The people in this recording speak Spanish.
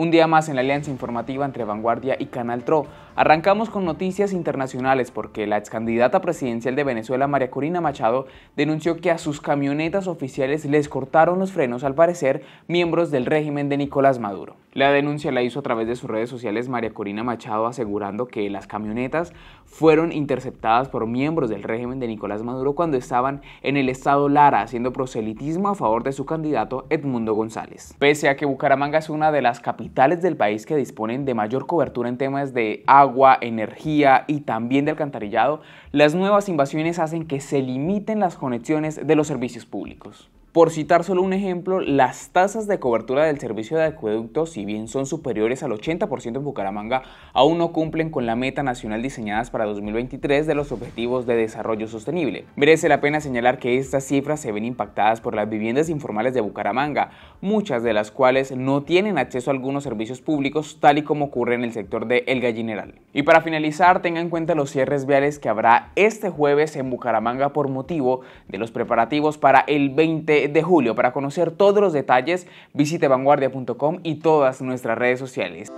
Un día más en la alianza informativa entre Vanguardia y Canal Tro, arrancamos con noticias internacionales porque la excandidata presidencial de Venezuela, María Corina Machado, denunció que a sus camionetas oficiales les cortaron los frenos, al parecer, miembros del régimen de Nicolás Maduro. La denuncia la hizo a través de sus redes sociales María Corina Machado asegurando que las camionetas fueron interceptadas por miembros del régimen de Nicolás Maduro cuando estaban en el estado Lara haciendo proselitismo a favor de su candidato Edmundo González. Pese a que Bucaramanga es una de las capitales del país que disponen de mayor cobertura en temas de agua, energía y también de alcantarillado, las nuevas invasiones hacen que se limiten las conexiones de los servicios públicos. Por citar solo un ejemplo, las tasas de cobertura del servicio de acueducto, si bien son superiores al 80% en Bucaramanga, aún no cumplen con la meta nacional diseñadas para 2023 de los Objetivos de Desarrollo Sostenible. Merece la pena señalar que estas cifras se ven impactadas por las viviendas informales de Bucaramanga, muchas de las cuales no tienen acceso a algunos servicios públicos, tal y como ocurre en el sector de El Gallineral. Y para finalizar, tenga en cuenta los cierres viales que habrá este jueves en Bucaramanga por motivo de los preparativos para el 20 de, julio. Para conocer todos los detalles, visite vanguardia.com y todas nuestras redes sociales.